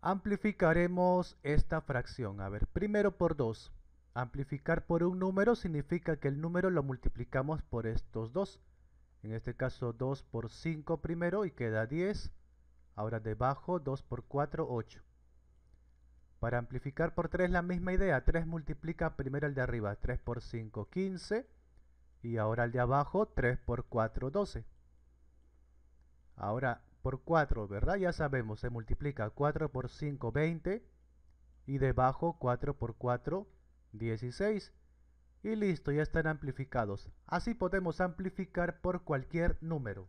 Amplificaremos esta fracción. A ver, primero por 2. Amplificar por un número significa que el número lo multiplicamos por estos dos. En este caso 2 por 5 primero y queda 10. Ahora debajo 2 por 4, 8. Para amplificar por 3 la misma idea. 3 multiplica primero el de arriba. 3 por 5, 15. Y ahora el de abajo 3 por 4, 12. Ahora por 4, ¿verdad? Ya sabemos, se multiplica 4 por 5, 20. Y debajo 4 por 4, 16. Y listo, ya están amplificados. Así podemos amplificar por cualquier número.